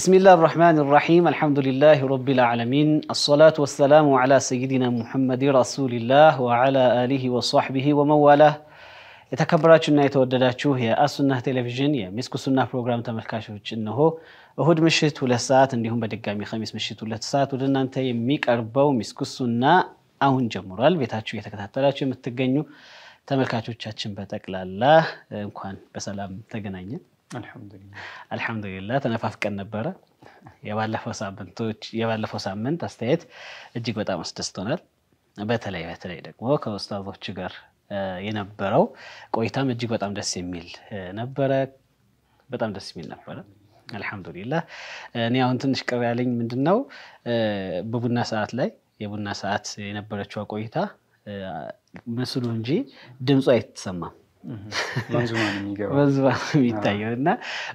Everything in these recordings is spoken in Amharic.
بسم الله الرحمن الرحيم الحمد لله رب العالمين الصلاة والسلام على سيدنا محمد رسول الله وعلى آله وصحبه ومواله يتكبرات شنا يتوددات شوهي السنة تلفزيون يا ميسكو سنة بروغرام تمركاشو جنه أهود مشيت ولا ساعات اليوم بدك خميس مشيت ولا ساعات انت يميك أربا ميسكو سنة أهون جمرال بيتاتشو يتكتاتلاتشو متقنيو تمركاشو تشاتشن بتك لالله مكوان بسلام تقنعين አልሐምዱሊላ ተነፋፍቀን ነበረ። የባለፈው ሳምንት አስተያየት እጅግ በጣም አስደስቶናል። በተለይ በተለይ ደግሞ ከኡስታዞች ጋር የነበረው ቆይታም እጅግ በጣም ደስ የሚል ነበረ። በጣም ደስ የሚል ነበረ። አልሐምዱሊላህ እኔ አሁን ትንሽ ቅር ያለኝ ምንድን ነው በቡና ሰዓት ላይ የቡና ሰዓት የነበረችው ቆይታ ምስሉ እንጂ ድምፁ አይተሰማም። መንዙማ የሚታየው እና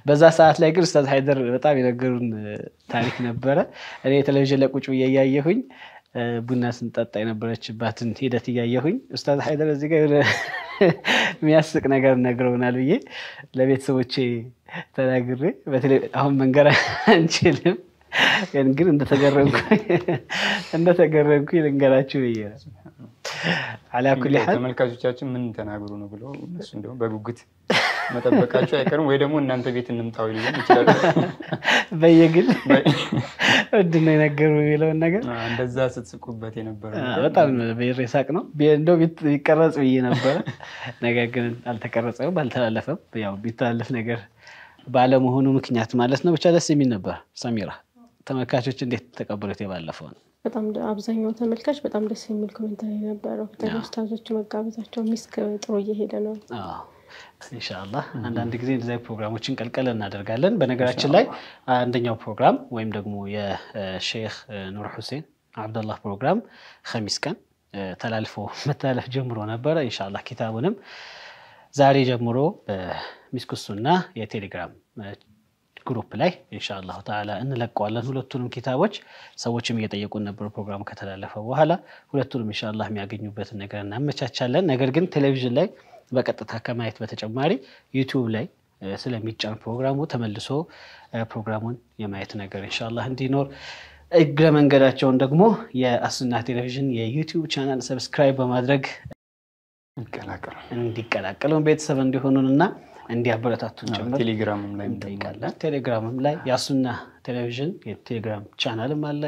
በዛ ሰዓት ላይ ግን ኡስታዝ ሀይደር በጣም የነገሩን ታሪክ ነበረ። እኔ የቴሌቪዥን ላይ ቁጭ እያየሁኝ ቡና ስንጠጣ የነበረችባትን ሂደት እያየሁኝ ኡስታዝ ሀይደር እዚህ ጋር የሆነ የሚያስቅ ነገር ነግረውናል ብዬ ለቤተሰቦቼ ተናግሬ አሁን መንገር አንችልም፣ ግን እንደተገረምኩኝ ልንገራችሁ ብዬ ነው። አላኩልሃል ተመልካቾቻችን ምን ተናግሩ ነው ብሎ እነሱ እንዲሁም በጉጉት መጠበቃቸው አይቀርም። ወይ ደግሞ እናንተ ቤት እንምጣው ሊሆን ይችላል። በየግል ምንድን የነገሩ የሚለውን ነገር እንደዛ ስትስቁበት የነበረ በጣም የሳቅ ነው። እንደ ቢቀረጽ ብዬ ነበረ፣ ነገር ግን አልተቀረጸው አልተላለፈም። ያው ቢተላለፍ ነገር ባለመሆኑ ምክንያት ማለት ነው። ብቻ ደስ የሚል ነበር ሰሚራ ተመልካቾች እንዴት ተቀበሉት? የባለፈው ነው በጣም አብዛኛው ተመልካች በጣም ደስ የሚል ኮሜንታሪ ነበረው። ተመስታዞች መጋበዛቸው ሚስክ ጥሩ እየሄደ ነው። እንሻላ አንዳንድ ጊዜ እንደዚ ፕሮግራሞችን ቀልቀል እናደርጋለን። በነገራችን ላይ አንደኛው ፕሮግራም ወይም ደግሞ የሼክ ኑር ሁሴን አብደላህ ፕሮግራም ከሚስ ቀን ተላልፎ መተላለፍ ጀምሮ ነበረ። እንሻላ ኪታቡንም ዛሬ ጀምሮ በሚስኩሱና የቴሌግራም ግሩፕ ላይ እንሻላሁ ተዓላ እንለቀዋለን። ሁለቱንም ኪታቦች ሰዎችም እየጠየቁን ነበሩ፣ ፕሮግራሙ ከተላለፈ በኋላ ሁለቱንም እንሻላ የሚያገኙበትን ነገር እናመቻቻለን። ነገር ግን ቴሌቪዥን ላይ በቀጥታ ከማየት በተጨማሪ ዩቲዩብ ላይ ስለሚጫን ፕሮግራሙ ተመልሶ ፕሮግራሙን የማየት ነገር ኢንሻአላህ እንዲኖር እግረ መንገዳቸውን ደግሞ የአስና ቴሌቪዥን የዩቲዩብ ቻናል ሰብስክራይብ በማድረግ እንዲቀላቀሉ ቤተሰብ እንዲሆኑን እና እንዲያበረታቱን ጭምር ቴሌግራምም ላይ እንጠይቃለን። ቴሌግራምም ላይ የአሱና ቴሌቪዥን የቴሌግራም ቻናልም አለ።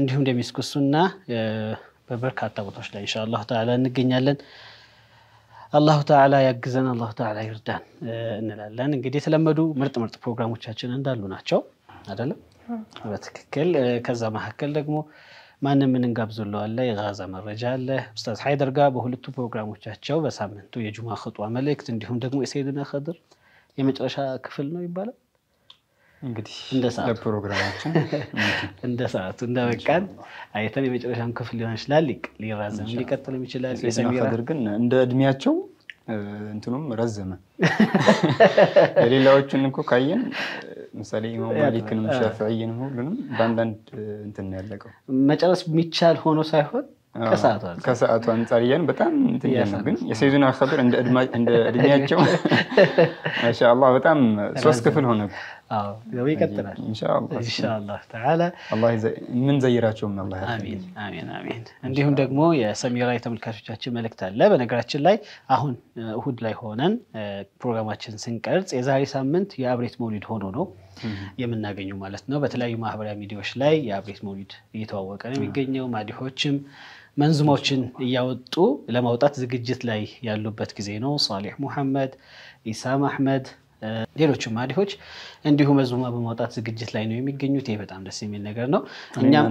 እንዲሁም ደሚስኩሱና በበርካታ ቦታዎች ላይ አላሁ ተዓላ እንገኛለን። አላሁ ተዓላ ያግዘን፣ አላሁ ተላ ይርዳን እንላለን። እንግዲህ የተለመዱ ምርጥ ምርጥ ፕሮግራሞቻችን እንዳሉ ናቸው አደለም በትክክል ከዛ መካከል ደግሞ ማንም ምን እንጋብዘለው የጋዛ መረጃ አለ። ኡስታዝ ሀይደር ጋር በሁለቱ ፕሮግራሞቻቸው በሳምንቱ የጁማ ክጧ መልእክት እንዲሁም ደግሞ የሰይድና ከድር የመጨረሻ ክፍል ነው ይባላል። እንግዲህ ለፕሮግራማችን እንደ ሰዓቱ እንደበቃን አይተን የመጨረሻን ክፍል ሊሆን ይችላል፣ ሊራዘም ሊቀጥልም ይችላል። ኸድር ግን እንደ እድሜያቸው እንትኑም ረዘመ። የሌላዎቹን እኮ ካየን ምሳሌ ኢማም ማሊክንም ሻፍዕይንም ሁሉንም በአንዳንድ እንትን ያለቀው። መጨረስ የሚቻል ሆኖ ሳይሆን ከሰዓቱ አንጻር እያን በጣም ትያነ ግን የሰይዱና ኸብር እንደ እድሜያቸው ማሻ አላህ በጣም ሶስት ክፍል ሆነ። ይቀጥላል ኢንሻአላህ ተዓላ ምን ዘይራቸውም አላህ አሚን አሚን አሚን። እንዲሁም ደግሞ የሰሚራ የተመልካቾቻችን መልእክት አለ። በነገራችን ላይ አሁን እሁድ ላይ ሆነን ፕሮግራማችን ስንቀርጽ የዛሬ ሳምንት የአብሬት መውሊድ ሆኖ ነው የምናገኘው ማለት ነው። በተለያዩ ማህበራዊ ሚዲያዎች ላይ የአብሬት መውሊድ እየተዋወቀ ነው የሚገኘው ማዲሆችም መንዝሞችን እያወጡ ለማውጣት ዝግጅት ላይ ያሉበት ጊዜ ነው። ሷሊሕ ሙሐመድ፣ ኢሳም አሕመድ ሌሎችም አዲሆች እንዲሁ መዝሙማ በማውጣት ዝግጅት ላይ ነው የሚገኙት። ይህ በጣም ደስ የሚል ነገር ነው። እኛም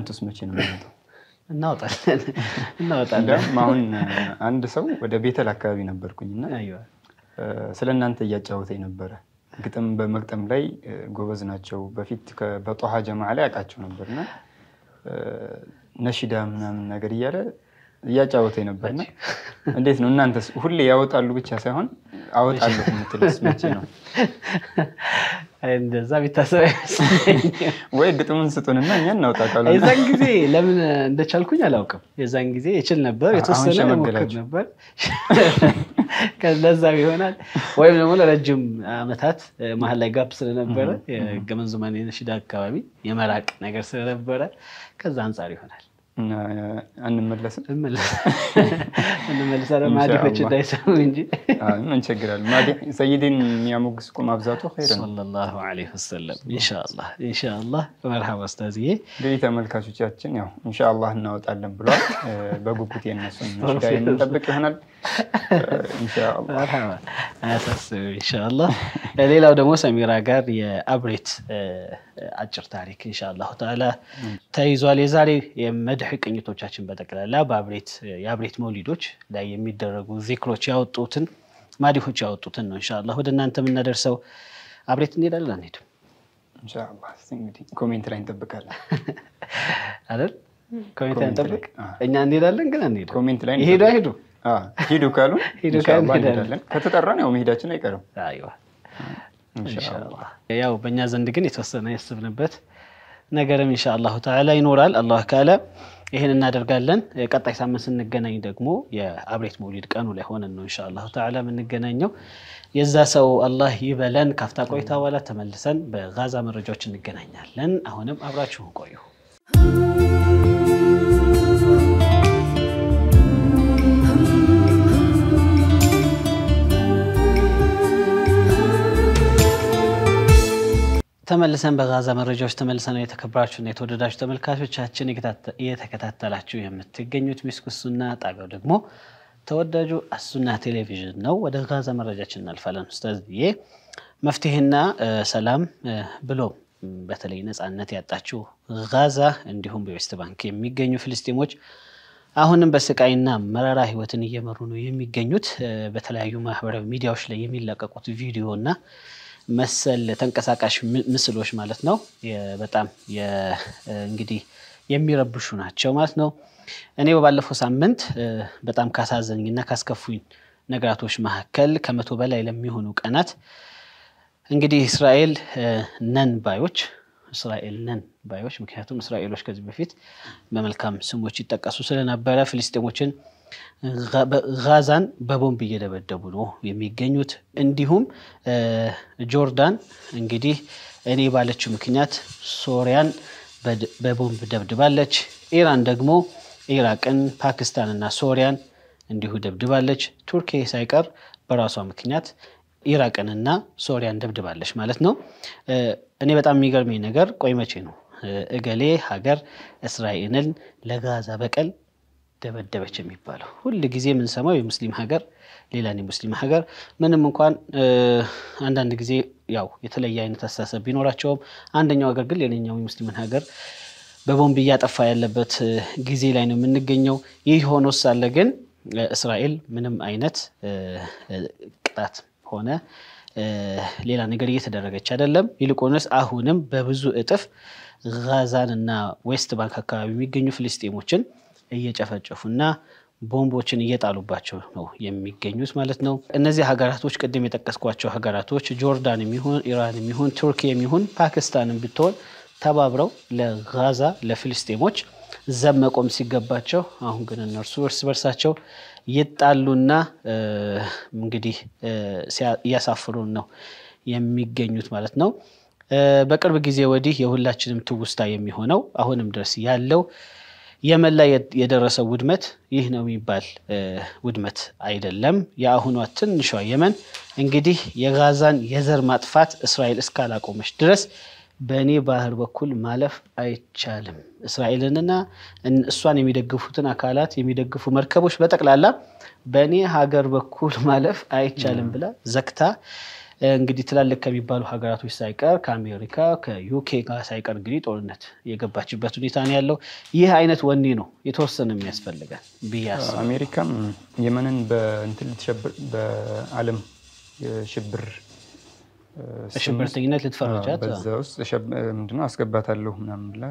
አንድ ሰው ወደ ቤተል አካባቢ ነበርኩኝና ስለ እናንተ እያጫወተኝ ነበረ። ግጥም በመግጠም ላይ ጎበዝ ናቸው። በፊት በጦሃ ጀማ ላይ አውቃቸው ነበርና ነሺዳ ምናምን ነገር እያለ እያጫወተ ነበርና እንዴት ነው እናንተ ሁሌ ያወጣሉ ብቻ ሳይሆን አወጣሉ የምትልስ መቼ ነው? እንደዛ ቢታሰብ ወይ ግጥሙን እና እኛ እናውጣ የዛን ጊዜ ለምን እንደቻልኩኝ አላውቅም። የዛን ጊዜ ይችል ነበር፣ የተወሰነ ሞክር ነበር። ከለዛ ይሆናል ወይም ደግሞ ለረጅም ዓመታት መሀል ላይ ጋፕ ስለነበረ የገመንዙማን ነሽዳ አካባቢ የመራቅ ነገር ስለነበረ ከዛ አንጻር ይሆናል። አንመለስም እንመለሳለን። ማዲሆች እንዳይሰሙ እንጂ ሰይድን የሚያሞግስ እኮ ማብዛቱ ሰለላሁ ዐለይሂ ወሰለም። ኢንሻአላህ ኢንሻአላህ። መርሐባ ኡስታዝዬ። እንግዲህ ተመልካቾቻችን ያው ኢንሻአላህ እናወጣለን ብሏል። በጉጉት ይሆናል። ኢንሻአላህ ሌላው ደግሞ ሰሚራ ጋር የአብሬት አጭር ታሪክ ኢንሻአላሁ ተዓላ ተይዟል። የዛሬ የመደ የመድህ ቅኝቶቻችን በጠቅላላ የአብሬት መውሊዶች ላይ የሚደረጉ ዚክሮች ያወጡትን ማዲሆች ያወጡትን ነው እንሻላ ወደ እናንተ የምናደርሰው። አብሬት እንሄዳለን አንሄድም? ኮሜንት ላይ እንጠብቃለን አይደል? ኮሜንት ላይ እንጠብቅ። እኛ እንሄዳለን ግን አንሄድም። ኮሜንት ላይ ይሄዱ አይሄዱ ሂዱ ካሉ ሂዱ ከተጠራን ያው መሄዳችን አይቀርም። ያው በእኛ ዘንድ ግን የተወሰነ ያስብንበት ነገርም ኢንሻ አላሁ ተዓላ ይኖራል። አላህ ካለ ይህን እናደርጋለን። ቀጣይ ሳምንት ስንገናኝ ደግሞ የአብሬት መውሊድ ቀኑ ላይ ሆነን ነው ኢንሻ አላሁ ተዓላ የምንገናኘው። የዛ ሰው አላህ ይበለን። ካፍታ ቆይታ በኋላ ተመልሰን በጋዛ መረጃዎች እንገናኛለን። አሁንም አብራችሁን ቆዩ። ተመልሰን በጋዛ መረጃዎች ተመልሰን የተከበራችሁና የተወደዳችሁ ተመልካቾቻችን እየተከታተላችሁ የምትገኙት እሱና ጣቢያው ደግሞ ተወዳጁ አሱና ቴሌቪዥን ነው። ወደ ጋዛ መረጃችን እናልፋለን። ስለዚህ መፍትሄና ሰላም ብሎ በተለይ ነፃነት ያጣችው ጋዛ እንዲሁም በዌስት ባንክ የሚገኙ ፍልስጤሞች አሁንም በስቃይና መራራ ህይወትን እየመሩ ነው የሚገኙት። በተለያዩ ማህበራዊ ሚዲያዎች ላይ የሚለቀቁት ቪዲዮ እና መሰል ተንቀሳቃሽ ምስሎች ማለት ነው በጣም እንግዲህ የሚረብሹ ናቸው ማለት ነው። እኔ በባለፈው ሳምንት በጣም እና ካስከፉኝ ነገራቶች መካከል ከመቶ በላይ ለሚሆኑ ቀናት እንግዲህ እስራኤል ነን ባዮች እስራኤል ነን ባዮች ምክንያቱም እስራኤሎች ከዚህ በፊት በመልካም ስሞች ይጠቀሱ ስለነበረ ፍልስጤሞችን ጋዛን በቦምብ እየደበደቡ ነው የሚገኙት። እንዲሁም ጆርዳን እንግዲህ እኔ ባለችው ምክንያት ሶሪያን በቦምብ ደብድባለች። ኢራን ደግሞ ኢራቅን፣ ፓኪስታንና ሶሪያን እንዲሁ ደብድባለች። ቱርኪ ሳይቀር በራሷ ምክንያት ኢራቅንና ሶሪያን ደብድባለች ማለት ነው። እኔ በጣም የሚገርመኝ ነገር ቆይ መቼ ነው እገሌ ሀገር እስራኤልን ለጋዛ በቀል ደበደበች የሚባለው ሁል ጊዜ የምንሰማው የሙስሊም ሀገር ሌላን የሙስሊም ሀገር ምንም እንኳን አንዳንድ ጊዜ ያው የተለየ አይነት አስተሳሰብ ቢኖራቸውም አንደኛው ሀገር ግን ሌላኛው የሙስሊምን ሀገር በቦምብ እያጠፋ ያለበት ጊዜ ላይ ነው የምንገኘው። ይህ ሆኖ ሳለ ግን እስራኤል ምንም አይነት ቅጣት ሆነ ሌላ ነገር እየተደረገች አይደለም። ይልቁንስ አሁንም በብዙ እጥፍ ጋዛን እና ዌስት ባንክ አካባቢ የሚገኙ ፍልስጤሞችን እየጨፈጨፉና ቦምቦችን እየጣሉባቸው ነው የሚገኙት ማለት ነው። እነዚህ ሀገራቶች ቅድም የጠቀስኳቸው ሀገራቶች ጆርዳን የሚሆን ኢራን የሚሆን ቱርኪ የሚሆን ፓኪስታንም ብትሆን ተባብረው ለጋዛ ለፊልስጤሞች ዘብ መቆም ሲገባቸው፣ አሁን ግን እነርሱ እርስ በርሳቸው ይጣሉና እንግዲህ እያሳፍሩን ነው የሚገኙት ማለት ነው። በቅርብ ጊዜ ወዲህ የሁላችንም ትውስታ የሚሆነው አሁንም ድረስ ያለው የመን ላይ ውድመት ይህ ነው የሚባል ውድመት አይደለም። የአሁኗ ትንሿ የመን እንግዲህ የጋዛን የዘር ማጥፋት እስራኤል እስካላቆመች ድረስ በእኔ ባህር በኩል ማለፍ አይቻልም። እስራኤልንና እሷን የሚደግፉትን አካላት የሚደግፉ መርከቦች በጠቅላላ በእኔ ሀገር በኩል ማለፍ አይቻልም ብላ ዘግታ እንግዲህ ትላልቅ ከሚባሉ ሀገራቶች ሳይቀር ከአሜሪካ ከዩኬ ጋር ሳይቀር እንግዲህ ጦርነት የገባችበት ሁኔታ ነው ያለው። ይህ አይነት ወኔ ነው የተወሰነ የሚያስፈልገን ብያስ አሜሪካም የመንን በእንትን ልትሸብር በዓለም ሽብር ሽብርተኝነት ልትፈረጃት በዛ ውስጥ ምንድነው አስገባታለሁ ምናምን ብላ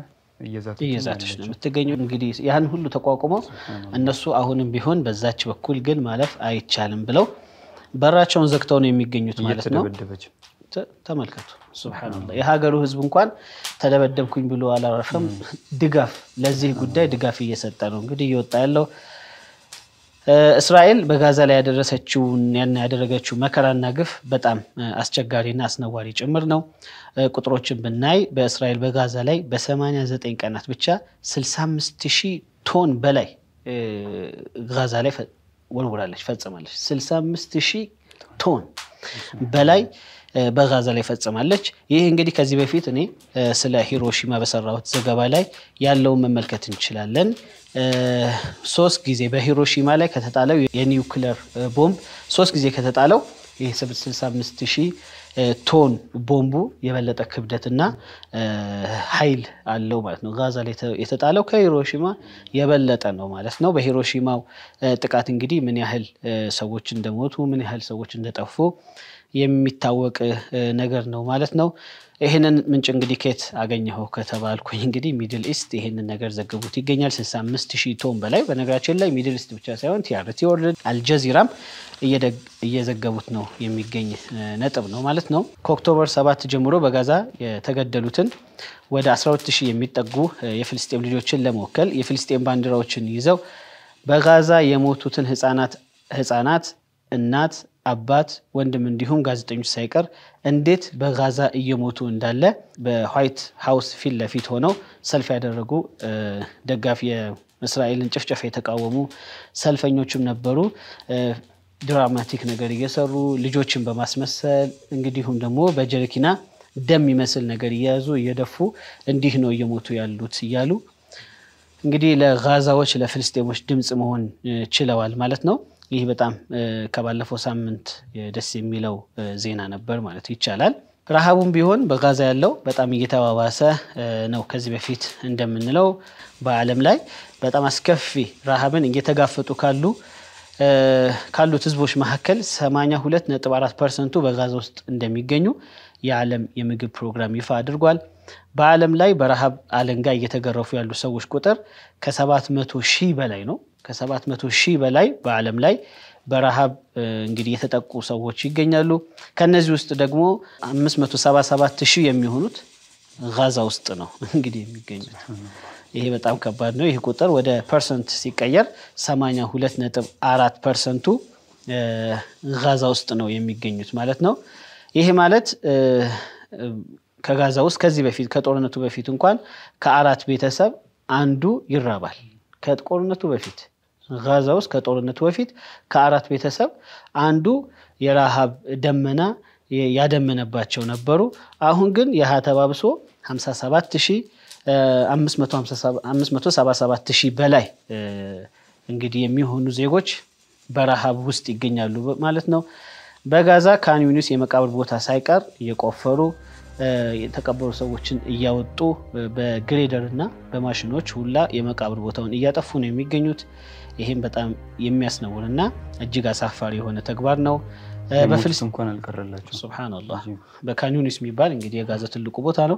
እየዛተች ነው የምትገኘው። እንግዲህ ያን ሁሉ ተቋቁመው እነሱ አሁንም ቢሆን በዛች በኩል ግን ማለፍ አይቻልም ብለው በራቸውን ዘግተው ነው የሚገኙት ማለት ነው። ተመልከቱ። ሱብሃነላህ የሀገሩ ህዝብ እንኳን ተደበደብኩኝ ብሎ አላረፈም። ድጋፍ ለዚህ ጉዳይ ድጋፍ እየሰጠ ነው። እንግዲህ እየወጣ ያለው እስራኤል በጋዛ ላይ ያደረሰችውን ያን ያደረገችው መከራና ግፍ በጣም አስቸጋሪና አስነዋሪ ጭምር ነው። ቁጥሮችን ብናይ በእስራኤል በጋዛ ላይ በ89 ቀናት ብቻ 65 ሺህ ቶን በላይ ጋዛ ላይ ወርውራለች፣ ፈጽማለች 65 ሺህ ቶን በላይ በጋዛ ላይ ፈጽማለች። ይህ እንግዲህ ከዚህ በፊት እኔ ስለ ሂሮሺማ በሰራሁት ዘገባ ላይ ያለውን መመልከት እንችላለን። ሶስት ጊዜ በሂሮሺማ ላይ ከተጣለው የኒውክለር ቦምብ ሶስት ጊዜ ከተጣለው ይህ 65 ሺህ ቶን ቦምቡ የበለጠ ክብደትና ኃይል አለው ማለት ነው። ጋዛ ላይ የተጣለው ከሂሮሺማ የበለጠ ነው ማለት ነው። በሂሮሺማው ጥቃት እንግዲህ ምን ያህል ሰዎች እንደሞቱ ምን ያህል ሰዎች እንደጠፉ የሚታወቅ ነገር ነው ማለት ነው። ይህንን ምንጭ እንግዲህ ከየት አገኘኸው ከተባልኩኝ እንግዲህ ሚድል ኢስት ይህንን ነገር ዘግቡት ይገኛል። 65 ሺህ ቶን በላይ በነገራችን ላይ ሚድል ኢስት ብቻ ሳይሆን ቲአርቲ ወርልድ፣ አልጀዚራም እየዘገቡት ነው የሚገኝ ነጥብ ነው ማለት ነው። ከኦክቶበር 7 ጀምሮ በጋዛ የተገደሉትን ወደ 12 ሺህ የሚጠጉ የፍልስጤም ልጆችን ለመወከል የፍልስጤም ባንዲራዎችን ይዘው በጋዛ የሞቱትን ህጻናት እናት አባት፣ ወንድም እንዲሁም ጋዜጠኞች ሳይቀር እንዴት በጋዛ እየሞቱ እንዳለ በዋይት ሀውስ ፊት ለፊት ሆነው ሰልፍ ያደረጉ ደጋፊ የእስራኤልን ጭፍጨፋ የተቃወሙ ሰልፈኞችም ነበሩ። ድራማቲክ ነገር እየሰሩ ልጆችን በማስመሰል እንግዲሁም ደግሞ በጀሪኪና ደም ይመስል ነገር እየያዙ እየደፉ እንዲህ ነው እየሞቱ ያሉት እያሉ እንግዲህ ለጋዛዎች ለፍልስጤሞች ድምፅ መሆን ችለዋል ማለት ነው። ይህ በጣም ከባለፈው ሳምንት ደስ የሚለው ዜና ነበር ማለት ይቻላል። ረሃቡም ቢሆን በጋዛ ያለው በጣም እየተባባሰ ነው። ከዚህ በፊት እንደምንለው በዓለም ላይ በጣም አስከፊ ረሃብን እየተጋፈጡ ካሉ ካሉት ህዝቦች መካከል 82.4 ፐርሰንቱ በጋዛ ውስጥ እንደሚገኙ የዓለም የምግብ ፕሮግራም ይፋ አድርጓል። በዓለም ላይ በረሃብ አለንጋ እየተገረፉ ያሉ ሰዎች ቁጥር ከ700 ሺህ በላይ ነው። ከሰባት መቶ ሺህ በላይ በዓለም ላይ በረሃብ እንግዲህ የተጠቁ ሰዎች ይገኛሉ። ከነዚህ ውስጥ ደግሞ 577 ሺህ የሚሆኑት ጋዛ ውስጥ ነው እንግዲህ የሚገኙት። ይሄ በጣም ከባድ ነው። ይህ ቁጥር ወደ ፐርሰንት ሲቀየር 82 ነጥብ 4 ፐርሰንቱ ጋዛ ውስጥ ነው የሚገኙት ማለት ነው። ይሄ ማለት ከጋዛ ውስጥ ከዚህ በፊት ከጦርነቱ በፊት እንኳን ከአራት ቤተሰብ አንዱ ይራባል። ከጦርነቱ በፊት ጋዛ ውስጥ ከጦርነቱ በፊት ከአራት ቤተሰብ አንዱ የረሃብ ደመና ያደመነባቸው ነበሩ። አሁን ግን ያሃ ተባብሶ 577 ሺህ በላይ እንግዲህ የሚሆኑ ዜጎች በረሃብ ውስጥ ይገኛሉ ማለት ነው። በጋዛ ካን ዩኒስ የመቃብር ቦታ ሳይቀር እየቆፈሩ የተቀበሩ ሰዎችን እያወጡ በግሬደር እና በማሽኖች ሁላ የመቃብር ቦታውን እያጠፉ ነው የሚገኙት። ይህም በጣም የሚያስነውር እና እጅግ አሳፋሪ የሆነ ተግባር ነው። በፍልስጤም እንኳን አልቀረላቸው። የሚባል እንግዲህ የጋዛ ትልቁ ቦታ ነው።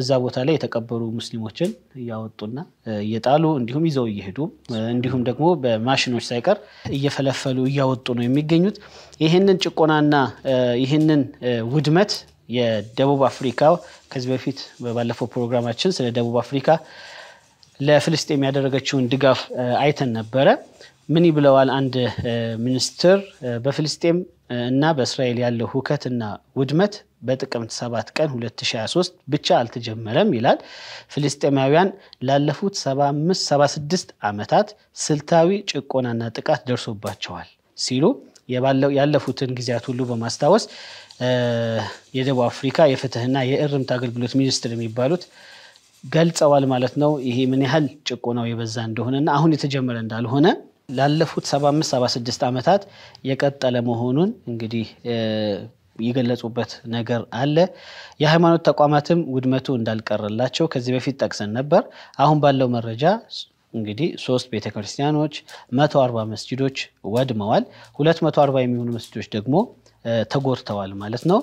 እዛ ቦታ ላይ የተቀበሩ ሙስሊሞችን እያወጡና እየጣሉ እንዲሁም ይዘው እየሄዱ እንዲሁም ደግሞ በማሽኖች ሳይቀር እየፈለፈሉ እያወጡ ነው የሚገኙት። ይህንን ጭቆናና ይህንን ውድመት የደቡብ አፍሪካ ከዚህ በፊት በባለፈው ፕሮግራማችን ስለ ደቡብ አፍሪካ ለፍልስጤም ያደረገችውን ድጋፍ አይተን ነበረ። ምን ብለዋል? አንድ ሚኒስትር በፍልስጤም እና በእስራኤል ያለው ሁከት እና ውድመት በጥቅምት 7 ቀን 2023 ብቻ አልተጀመረም ይላል። ፍልስጤማውያን ላለፉት 76 ዓመታት ስልታዊ ጭቆናና ጥቃት ደርሶባቸዋል ሲሉ ያለፉትን ጊዜያት ሁሉ በማስታወስ የደቡብ አፍሪካ የፍትህና የእርምት አገልግሎት ሚኒስትር የሚባሉት ገልጸዋል ማለት ነው። ይሄ ምን ያህል ጭቆናው የበዛ እንደሆነና አሁን የተጀመረ እንዳልሆነ ላለፉት 75 76 ዓመታት የቀጠለ መሆኑን እንግዲህ የገለጹበት ነገር አለ። የሃይማኖት ተቋማትም ውድመቱ እንዳልቀረላቸው ከዚህ በፊት ጠቅሰን ነበር። አሁን ባለው መረጃ እንግዲህ ሶስት ቤተክርስቲያኖች፣ 140 መስጂዶች ወድመዋል። 240 የሚሆኑ መስጂዶች ደግሞ ተጎድተዋል ማለት ነው።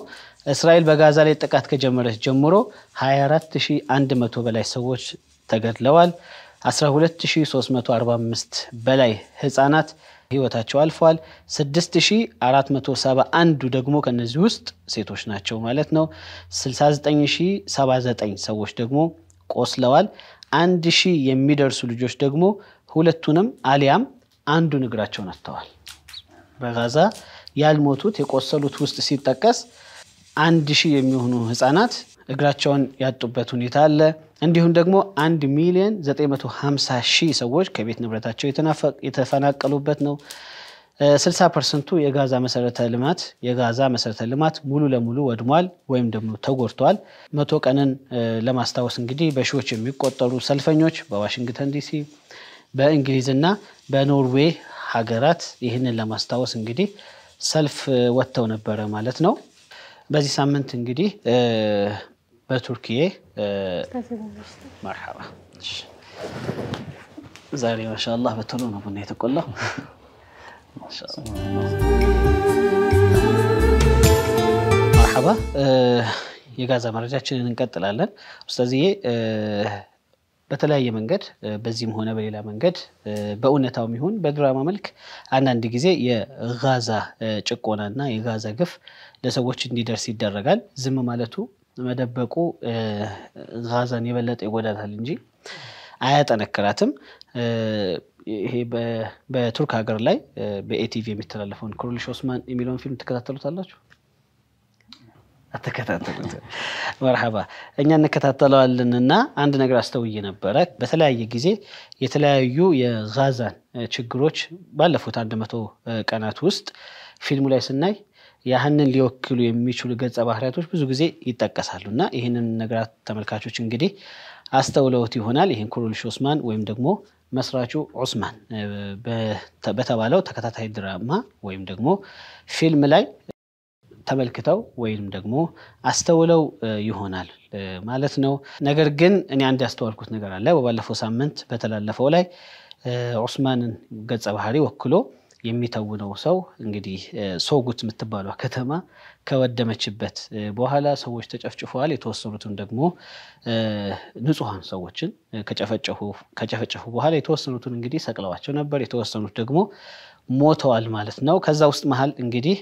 እስራኤል በጋዛ ላይ ጥቃት ከጀመረች ጀምሮ 24100 በላይ ሰዎች ተገድለዋል። 12345 በላይ ህፃናት ህይወታቸው አልፏል። 6471ዱ ደግሞ ከነዚህ ውስጥ ሴቶች ናቸው ማለት ነው። 69079 ሰዎች ደግሞ ቆስለዋል። አንድ ሺህ የሚደርሱ ልጆች ደግሞ ሁለቱንም አሊያም አንዱን እግራቸውን አጥተዋል። በጋዛ ያልሞቱት የቆሰሉት ውስጥ ሲጠቀስ አንድ ሺህ የሚሆኑ ህፃናት እግራቸውን ያጡበት ሁኔታ አለ። እንዲሁም ደግሞ አንድ ሚሊዮን 950 ሺህ ሰዎች ከቤት ንብረታቸው የተፈናቀሉበት ነው። ስልሳ ፐርሰንቱ የጋዛ መሰረተ ልማት የጋዛ መሰረተ ልማት ሙሉ ለሙሉ ወድሟል ወይም ደግሞ ተጎድቷል። መቶ ቀንን ለማስታወስ እንግዲህ በሺዎች የሚቆጠሩ ሰልፈኞች በዋሽንግተን ዲሲ በእንግሊዝና በኖርዌይ ሀገራት ይህንን ለማስታወስ እንግዲህ ሰልፍ ወጥተው ነበረ ማለት ነው። በዚህ ሳምንት እንግዲህ በቱርኪዬ መርሐባ ዛሬ ማሻ አላህ በቶሎ ነው ቡና የተቆላው። maşallah. የጋዛ መረጃችንን እንቀጥላለን። ኡስታዝዬ በተለያየ መንገድ በዚህም ሆነ በሌላ መንገድ በእውነታውም ይሁን በድራማ መልክ አንዳንድ ጊዜ የጋዛ ጭቆናና የጋዛ ግፍ ለሰዎች እንዲደርስ ይደረጋል። ዝም ማለቱ መደበቁ ጋዛን የበለጠ ይጎዳታል እንጂ አያጠነክራትም። ይሄ በቱርክ ሀገር ላይ በኤቲቪ የሚተላለፈውን ኮሮሊሽ ኦስማን የሚለውን ፊልም ትከታተሉት አላችሁ? አተከታተሉት መርሐባ። እኛ እንከታተለዋለን እና አንድ ነገር አስተውዬ ነበረ። በተለያየ ጊዜ የተለያዩ የዛዛን ችግሮች ባለፉት አንድ መቶ ቀናት ውስጥ ፊልሙ ላይ ስናይ ያህንን ሊወክሉ የሚችሉ ገጸ ባህርያቶች ብዙ ጊዜ ይጠቀሳሉ እና ይህንን ነገራት ተመልካቾች እንግዲህ አስተውለውት ይሆናል። ይህን ኩሩሊሽ ኦስማን ወይም ደግሞ መስራቹ ዑስማን በተባለው ተከታታይ ድራማ ወይም ደግሞ ፊልም ላይ ተመልክተው ወይም ደግሞ አስተውለው ይሆናል ማለት ነው። ነገር ግን እኔ አንድ ያስተዋልኩት ነገር አለ። በባለፈው ሳምንት በተላለፈው ላይ ዑስማንን ገጸ ባህሪ ወክሎ የሚተውነው ሰው እንግዲህ ሶጉት የምትባሏ ከተማ ከወደመችበት በኋላ ሰዎች ተጨፍጭፈዋል። የተወሰኑትም ደግሞ ንጹሐን ሰዎችን ከጨፈጨፉ በኋላ የተወሰኑትን እንግዲህ ሰቅለዋቸው ነበር። የተወሰኑት ደግሞ ሞተዋል ማለት ነው። ከዛ ውስጥ መሀል እንግዲህ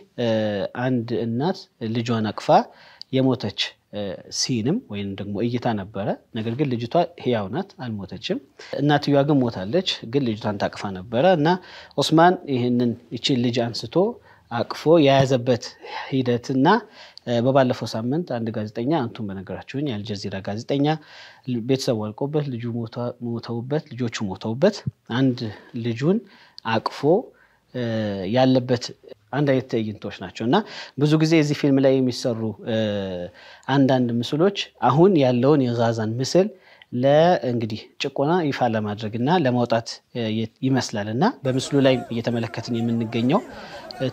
አንድ እናት ልጇን አቅፋ የሞተች ሲንም ወይም ደግሞ እይታ ነበረ። ነገር ግን ልጅቷ ህያው ናት፣ አልሞተችም። እናትዮዋ ግን ሞታለች፣ ግን ልጅቷን ታቅፋ ነበረ እና ኦስማን ይህንን ይችን ልጅ አንስቶ አቅፎ የያዘበት ሂደት እና በባለፈው ሳምንት አንድ ጋዜጠኛ አንቱን በነገራችሁኝ የአልጀዚራ ጋዜጠኛ ቤተሰቡ አልቆበት ልጁ ሞተውበት ልጆቹ ሞተውበት አንድ ልጁን አቅፎ ያለበት አንድ አይነት ትዕይንቶች ናቸው እና ብዙ ጊዜ እዚህ ፊልም ላይ የሚሰሩ አንዳንድ ምስሎች አሁን ያለውን የዛዛን ምስል ለእንግዲህ ጭቆና ይፋ ለማድረግ እና ለማውጣት ይመስላል እና በምስሉ ላይ እየተመለከትን የምንገኘው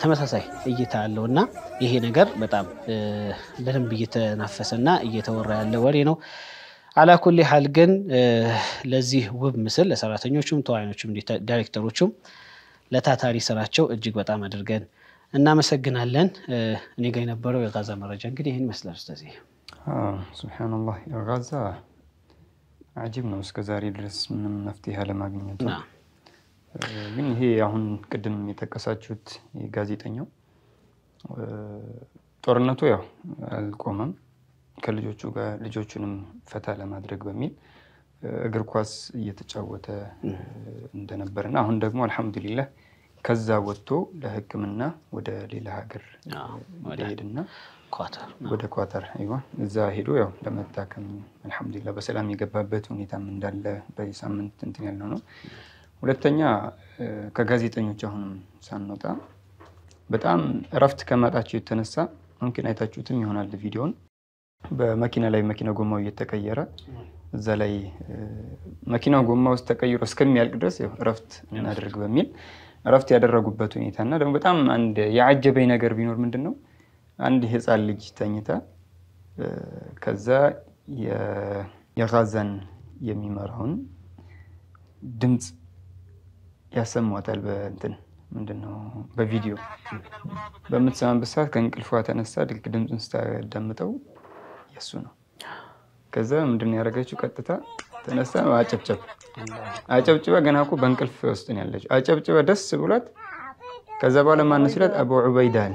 ተመሳሳይ እይታ አለው እና ይሄ ነገር በጣም በደንብ እየተናፈሰ እና እየተወራ ያለ ወሬ ነው። አላኩል ሀል ግን ለዚህ ውብ ምስል ለሰራተኞቹም ተዋናዮቹም ዳይሬክተሮቹም ለታታሪ ስራቸው እጅግ በጣም አድርገን እናመሰግናለን። እኔ ጋር የነበረው የጋዛ መረጃ እንግዲህ ይህን ይመስላል። ስለዚህ ሱብሓነላህ ጋዛ አጂብ ነው። እስከ ዛሬ ድረስ ምንም መፍትሄ አለማግኘቱ። ግን ይሄ አሁን ቅድም የጠቀሳችሁት ጋዜጠኛው ጦርነቱ ያው አልቆመም ከልጆቹ ጋር ልጆቹንም ፈታ ለማድረግ በሚል እግር ኳስ እየተጫወተ እንደነበርና አሁን ደግሞ አልሐምዱሊላህ ከዛ ወጥቶ ለህክምና ወደ ሌላ ሀገር ሄድና ወደ ኳተር እዛ ሄዶ ያው ለመታከም አልሐምዱሊላህ በሰላም የገባበት ሁኔታም እንዳለ በሳምንት እንትን ያለው ነው። ሁለተኛ ከጋዜጠኞች አሁንም ሳንወጣ በጣም እረፍት ከማጣቸው የተነሳ ምምክን አይታችሁትም ይሆናል ቪዲዮን በመኪና ላይ መኪና ጎማው እየተቀየረ እዛ ላይ መኪናው ጎማ ውስጥ ተቀይሮ እስከሚያልቅ ድረስ እረፍት እናደርግ በሚል እረፍት ያደረጉበት ሁኔታ እና ደግሞ በጣም አንድ የአጀበኝ ነገር ቢኖር ምንድን ነው አንድ ህፃን ልጅ ተኝታ ከዛ የጋዛን የሚመራውን ድምፅ ያሰማታል በእንትን ምንድን ነው በቪዲዮ በምትሰማበት ሰዓት ከእንቅልፏ ተነሳ ድልቅ ድምፅን ስታዳምጠው የእሱ ነው። ከዛ ምንድን ነው ያደረገችው ቀጥታ ተነሳ አጨብጨብ አጨብጭበ ገና እኮ በእንቅልፍ ውስጥ ነው ያለችው። አጨብጭበ ደስ ብሏት። ከዛ በኋላ ማን ሲላት አቡ ዑበይዳን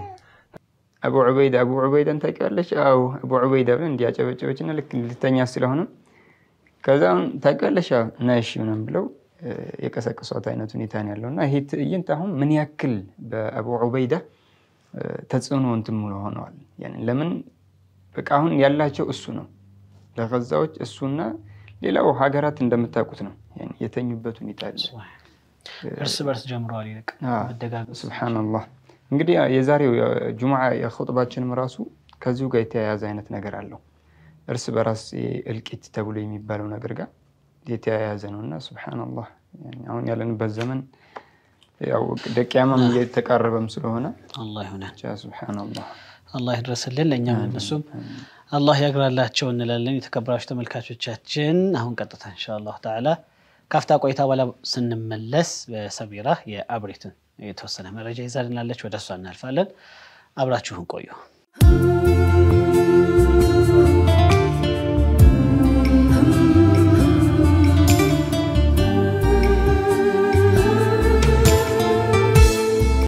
አቡ ዑበይዳ አቡ ዑበይዳን ታውቂዋለች? አዎ አቡ ዑበይዳ ብለን እንዲህ አጨበጨበችና ልክ ልተኛ ስለሆነ ከዛ ታውቂዋለሽ? አዎ ነሽ ምናምን ብለው የቀሰቀሷት አይነት ሁኔታ ነው ያለው። እና ይሄ ትዕይንት አሁን ምን ያክል በአቡ ዑበይዳ ተጽዕኖ እንትን ሙሉ ሆነዋል። ለምን በቃ አሁን ያላቸው እሱ ነው ለገዛዎች እሱና ሌላው ሀገራት እንደምታውቁት ነው የተኙበት ሁኔታ እርስ በርስ ጀምረዋል። ይልቅ እንግዲህ የዛሬው ጁሙዓ የኹጥባችንም ራሱ ከዚሁ ጋር የተያያዘ አይነት ነገር አለው። እርስ በራስ እልቂት ተብሎ የሚባለው ነገር ጋር የተያያዘ ነው እና ስብሓንላህ አሁን ያለንበት ዘመን ደቂያማም እየተቃረበም ስለሆነ ስብናላ አላህ ይድረስልን ለእኛም እነሱም አላህ ያግራላቸው እንላለን። የተከበራችሁ ተመልካቾቻችን አሁን ቀጥታ እንሻአላህ ተዓላ ካፍታ ቆይታ በኋላ ስንመለስ በሰቢራ የአብሬትን የተወሰነ መረጃ ይዛልናለች። ወደ እሷ እናልፋለን። አብራችሁን ቆዩ።